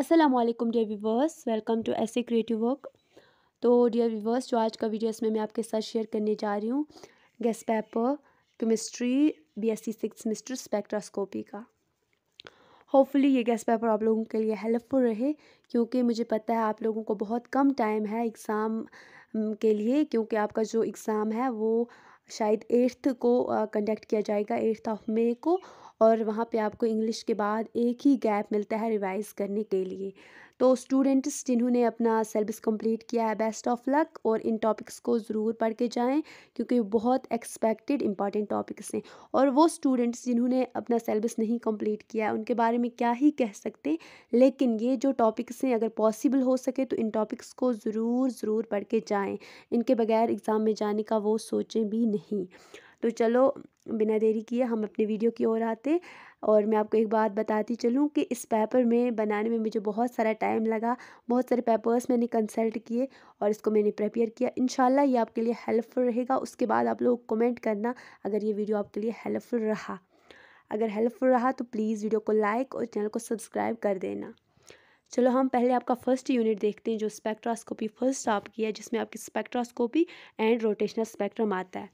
Aslam dear viewers welcome to ऐसे creative work तो dear viewers जो आज का वीडियो इसमें मैं आपके साथ शेयर करने जा रही हूँ guess paper chemistry B S C six semester spectroscopy का होपफुली ये गैस पेपर आप लोगों के लिए हेल्पफुल रहे क्योंकि मुझे पता है आप लोगों को बहुत कम टाइम है एग्ज़ाम के लिए क्योंकि आपका जो एग्ज़ाम है वो शायद एट्थ को कंडक्ट किया जाएगा एट्थ ऑफ मे को और वहाँ पे आपको इंग्लिश के बाद एक ही गैप मिलता है रिवाइज़ करने के लिए तो स्टूडेंट्स जिन्होंने अपना सिलेबस कंप्लीट किया है बेस्ट ऑफ लक और इन टॉपिक्स को ज़रूर पढ़ के जाएँ क्योंकि बहुत एक्सपेक्टेड इंपॉर्टेंट टॉपिक्स हैं और वो स्टूडेंट्स जिन्होंने अपना सिलेबस नहीं कंप्लीट किया है उनके बारे में क्या ही कह सकते लेकिन ये जो टॉपिक्स हैं अगर पॉसिबल हो सके तो इन टॉपिक्स को ज़रूर ज़रूर पढ़ के जाएँ इनके बगैर एग्ज़ाम में जाने का वो सोचें भी नहीं तो चलो बिना देरी किए हम अपने वीडियो की ओर आते और मैं आपको एक बात बताती चलूँ कि इस पेपर में बनाने में मुझे बहुत सारा टाइम लगा बहुत सारे पेपर्स मैंने कंसल्ट किए और इसको मैंने प्रिपेयर किया इन ये आपके लिए हेल्पफुल रहेगा उसके बाद आप लोग कमेंट करना अगर ये वीडियो आपके लिए हेल्पफुल रहा अगर हेल्पफुल रहा तो प्लीज़ वीडियो को लाइक और चैनल को सब्सक्राइब कर देना चलो हम पहले आपका फर्स्ट यूनिट देखते हैं जो स्पेक्ट्रास्कोपी फर्स्ट आपकी है जिसमें आपकी स्पेक्ट्रास्कोपी एंड रोटेशनल स्पेक्ट्रम आता है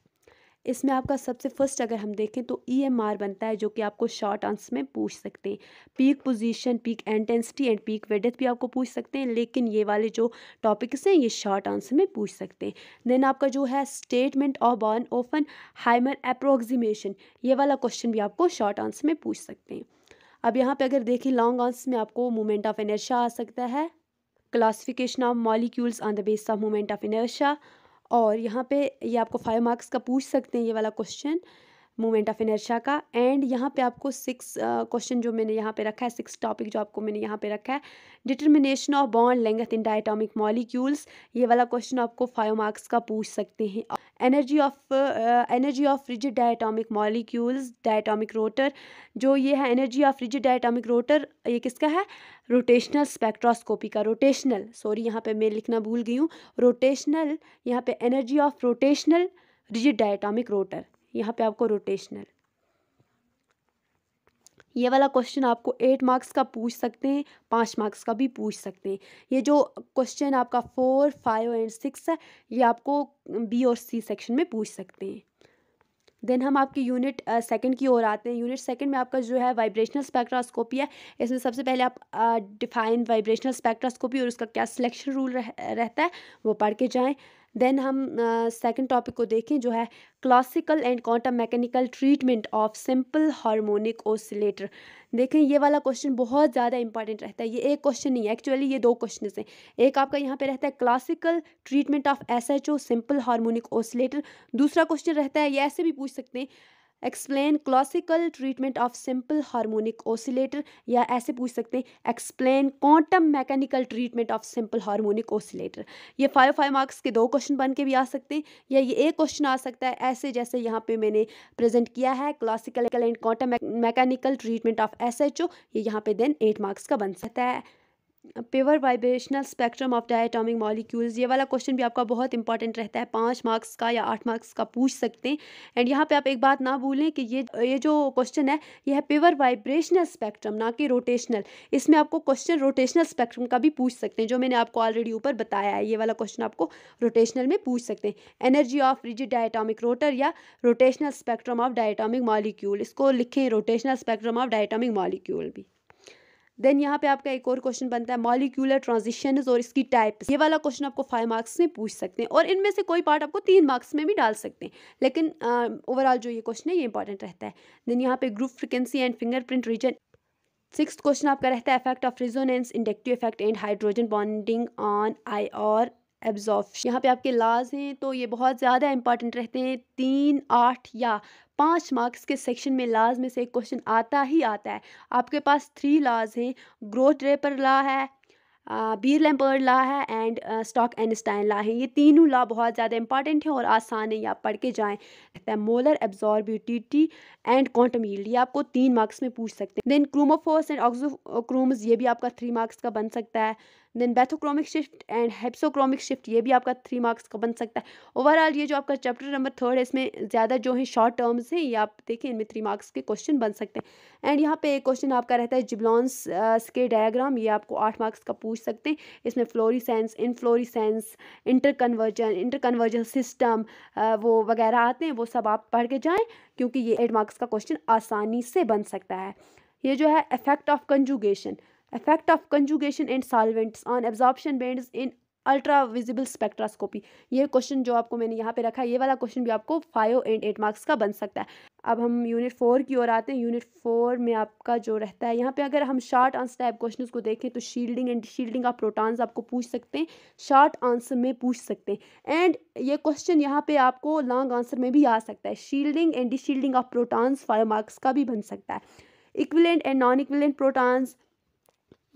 इसमें आपका सबसे फर्स्ट अगर हम देखें तो ई एम आर बनता है जो कि आपको शॉर्ट आंसर में पूछ सकते हैं peak position peak intensity and peak width भी आपको पूछ सकते हैं लेकिन ये वाले जो टॉपिक्स हैं ये शॉर्ट आंसर में पूछ सकते हैं देन आपका जो है स्टेटमेंट ऑफ ऑन ओफन हाइमर अप्रोक्सीमेशन ये वाला क्वेश्चन भी आपको शॉर्ट आंसर में पूछ सकते हैं अब यहाँ पर अगर देखें लॉन्ग आंसर में आपको मोमेंट ऑफ एनर्शा आ सकता है classification of molecules on the basis of moment of inertia और यहाँ पे ये आपको फाइव मार्क्स का पूछ सकते हैं ये वाला क्वेश्चन मोमेंट ऑफ इनर्शिया का एंड यहाँ पे आपको सिक्स क्वेश्चन uh, जो मैंने यहाँ पे रखा है सिक्स टॉपिक जो आपको मैंने यहाँ पे रखा है determination of bond length in diatomic molecules ये वाला क्वेश्चन आपको फाइव मार्क्स का पूछ सकते हैं energy of energy of rigid diatomic molecules diatomic rotor जो ये है energy of rigid diatomic rotor ये किसका है रोटेशनल स्पेक्ट्रोस्कोपी का रोटेशनल सॉरी यहाँ पे मैं लिखना भूल गई हूँ रोटेशनल यहाँ पे energy of rotational rigid diatomic rotor यहाँ पे आपको रोटेशनल ये वाला क्वेश्चन आपको एट मार्क्स का पूछ सकते हैं पाँच मार्क्स का भी पूछ सकते हैं ये जो क्वेश्चन आपका फोर फाइव एंड सिक्स है ये आपको बी और सी सेक्शन में पूछ सकते हैं देन हम आपकी यूनिट सेकंड की ओर आते हैं यूनिट सेकंड में आपका जो है वाइब्रेशनल स्पेक्ट्रास्कोपी है इसमें सबसे पहले आप डिफाइन वाइब्रेशनल स्पेक्ट्रास्कोपी और उसका क्या सिलेक्शन रूल रह, रहता है वो पढ़ के जाएँ देन हम सेकंड टॉपिक को देखें जो है classical and quantum mechanical treatment of simple harmonic oscillator देखें ये वाला क्वेश्चन बहुत ज़्यादा इंपॉर्टेंट रहता है ये एक क्वेश्चन नहीं है एक्चुअली ये दो क्वेश्चन हैं एक आपका यहाँ पे रहता है classical treatment of S H O simple harmonic oscillator दूसरा क्वेश्चन रहता है ये ऐसे भी पूछ सकते हैं explain classical treatment of simple harmonic oscillator या ऐसे पूछ सकते हैं explain quantum mechanical treatment of simple harmonic oscillator ये फाइव फाइव मार्क्स के दो क्वेश्चन बन के भी आ सकते हैं या ये एक क्वेश्चन आ सकता है ऐसे जैसे यहाँ पे मैंने प्रेजेंट किया है classical and quantum mechanical treatment of S H O ये यहाँ पे देन एट मार्क्स का बन सकता है pure vibrational spectrum of diatomic molecules ये वाला क्वेश्चन भी आपका बहुत इंपॉर्टेंट रहता है पाँच मार्क्स का या आठ मार्क्स का पूछ सकते हैं एंड यहाँ पे आप एक बात ना भूलें कि ये ये जो क्वेश्चन है यह है प्योर वाइब्रेशनल स्पेक्ट्रम ना कि रोटेशनल इसमें आपको क्वेश्चन रोटेशनल स्पेक्ट्रम का भी पूछ सकते हैं जो मैंने आपको ऑलरेडी ऊपर बताया है ये वाला क्वेश्चन आपको रोटेशनल में पूछ सकते हैं energy of rigid diatomic rotor या rotational spectrum of diatomic molecule इसको लिखें rotational spectrum of diatomic molecule भी देन यहाँ पे आपका एक और क्वेश्चन बनता है मॉलिक्यूलर ट्रांजिशन और इसकी टाइप ये वाला क्वेश्चन आपको फाइव मार्क्स में पूछ सकते हैं और इनमें से कोई पार्ट आपको तीन मार्क्स में भी डाल सकते हैं लेकिन ओवरऑल जो ये क्वेश्चन है ये इंपॉर्टेंट रहता है देन यहाँ पे group frequency and fingerprint region six question आपका रहता है effect of resonance inductive effect and hydrogen bonding on I R absorb यहाँ पे आपके लाज हैं तो ये बहुत ज़्यादा इंपॉर्टेंट रहते हैं तीन आठ या पाँच मार्क्स के सेक्शन में लाज में से एक क्वेश्चन आता ही आता है आपके पास थ्री लाज हैं ग्रोथ रेपर ला है बीर लैम्पर्ड ला है एंड स्टॉक एनस्टाइन ला है ये तीनों ला बहुत ज़्यादा इंपॉर्टेंट है और आसान है या आप पढ़ के जाएँ मोलर एब्जॉर्बिटिटी एंड क्वांटम ये आपको तीन मार्क्स में पूछ सकते हैं then chromophores and auxochromes ये भी आपका थ्री मार्क्स का बन सकता है then bathochromic shift and hypsochromic shift ये भी आपका थ्री मार्क्स का बन सकता है ओवरऑल ये जो आपका चैप्टर नंबर थर्ड है इसमें ज़्यादा जो है शॉर्ट टर्म्स हैं ये आप देखें इनमें थ्री मार्क्स के क्वेश्चन बन सकते हैं एंड यहाँ पे एक क्वेश्चन आपका रहता है जिब्लॉन्स के डायाग्राम ये आपको आठ मार्क्स का पूछ सकते हैं इसमें fluorescence in fluorescence interconversion interconversion system वो वगैरह आते हैं वो सब आप पढ़ के जाएँ क्योंकि ये एट मार्क्स का क्वेश्चन आसानी से बन सकता है ये जो है effect of conjugation effect of conjugation and solvents on absorption bands in ultra visible spectroscopy ये क्वेश्चन जो आपको मैंने यहाँ पे रखा है ये वाला क्वेश्चन भी आपको फाइव एंड एट मार्क्स का बन सकता है अब हम यूनिट फोर की ओर आते हैं यूनिट फोर में आपका जो रहता है यहाँ पे अगर हम शॉर्ट आंसर टाइप क्वेश्चन को देखें तो shielding and shielding of protons आपको पूछ सकते हैं शॉर्ट आंसर में पूछ सकते हैं एंड ये क्वेश्चन यहाँ पे आपको लॉन्ग आंसर में भी आ सकता है shielding and deshielding of protons five marks का भी बन सकता है equivalent and non equivalent protons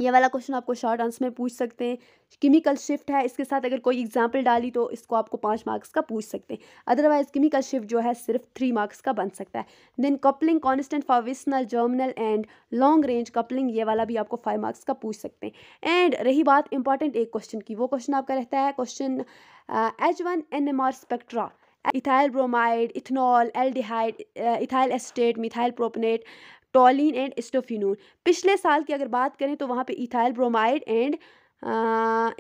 ये वाला क्वेश्चन आपको शॉर्ट आंसर में पूछ सकते हैं केमिकल शिफ्ट है इसके साथ अगर कोई एग्जाम्पल डाली तो इसको आपको पाँच मार्क्स का पूछ सकते हैं अदरवाइज केमिकल शिफ्ट जो है सिर्फ थ्री मार्क्स का बन सकता है then coupling constant for vicinal geminal and long range coupling ये वाला भी आपको फाइव मार्क्स का पूछ सकते हैं एंड रही बात इंपॉर्टेंट एक क्वेश्चन की वो क्वेश्चन आपका रहता है question H one N M R spectra ethyl bromide ethanol aldehyde ethyl acetate methyl propanoate toluene and acetophenone पिछले साल की अगर बात करें तो वहाँ पे इथाइल ब्रोमाइड एंड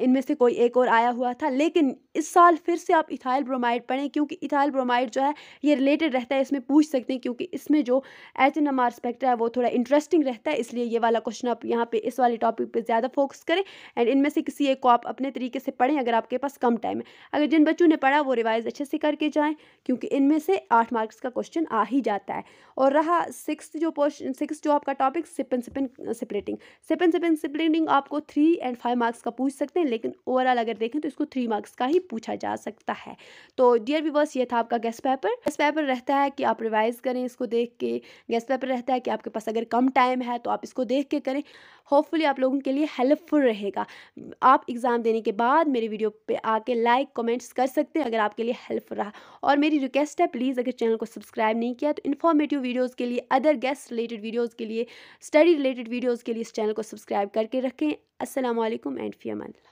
इनमें से कोई एक और आया हुआ था लेकिन इस साल फिर से आप इथाइल ब्रोमाइड पढ़ें क्योंकि इथाइल ब्रोमाइड जो है ये रिलेटेड रहता है इसमें पूछ सकते हैं क्योंकि इसमें जो H N M R spectra है वो थोड़ा इंटरेस्टिंग रहता है इसलिए ये वाला क्वेश्चन आप यहाँ पे इस वाले टॉपिक पे ज़्यादा फोकस करें एंड इनमें से किसी एक को आप अपने तरीके से पढ़ें अगर आपके पास कम टाइम है अगर जिन बच्चों ने पढ़ा वो रिवाइज अच्छे से करके जाएँ क्योंकि इनमें से आठ मार्क्स का क्वेश्चन आ ही जाता है और रहा सिक्स जो पोर्शन सिक्स जो आपका टॉपिक सिपन सिपन सिपलेटिंग सिपन सिपन सिपलेटिंग आपको थ्री एंड फाइव मार्क्स का पूछ सकते हैं लेकिन ओवरऑल अगर देखें तो इसको थ्री मार्क्स का ही पूछा जा सकता है तो डियर व्यूवर्स ये था आपका गेस्ट पेपर गेस्ट पेपर रहता है कि आप रिवाइज़ करें इसको देख के गेस्ट पेपर रहता है कि आपके पास अगर कम टाइम है तो आप इसको देख के करें होपफुली आप लोगों के लिए हेल्पफुल रहेगा आप एग्ज़ाम देने के बाद मेरे वीडियो पे आके लाइक कमेंट्स कर सकते हैं अगर आपके लिए हेल्पफुल रहा और मेरी रिक्वेस्ट है प्लीज़ अगर चैनल को सब्सक्राइब नहीं किया तो इन्फॉर्मेटिव वीडियोज़ के लिए अदर गेस्ट रिलेटेड वीडियोज़ के लिए स्टडी रिलेटेड वीडियोज़ के लिए इस चैनल को सब्सक्राइब करके रखें असलम एंड फ़ी